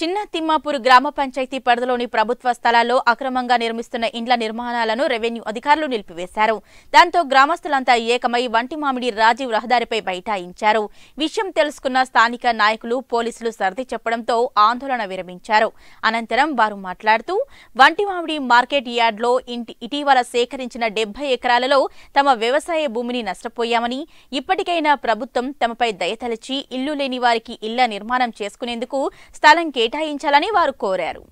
చిన్న తిమ్మాపూర్ గ్రామ పంచాయతీ పరిధిలోని ప్రభుత్వ స్థలాల్లో అక్రమంగా నిర్మిస్తున్న ఇండ్ల నిర్మాణాలను రెవెన్యూ అధికారులు నిలిపివేశారు దాంతో గ్రామస్తులంతా ఏకమై వంటి మామిడి రాజీవ్ రహదారిపై బైఠాయించారు విషయం తెలుసుకున్న స్థానిక నాయకులు పోలీసులు సర్ది చెప్పడంతో ఆందోళన విరమించారు అనంతరం వారు మాట్లాడుతూ వంటి మామిడి మార్కెట్ యార్డ్లో ఇంటి ఇటీవల సేకరించిన డెబ్బై ఎకరాలలో తమ వ్యవసాయ భూమిని నష్టపోయామని ఇప్పటికైనా ప్రభుత్వం తమపై దయతలిచి ఇల్లు లేని వారికి ఇళ్ల నిర్మాణం చేసుకునేందుకు స్థలం కేటాయించాలని వారు కోరారు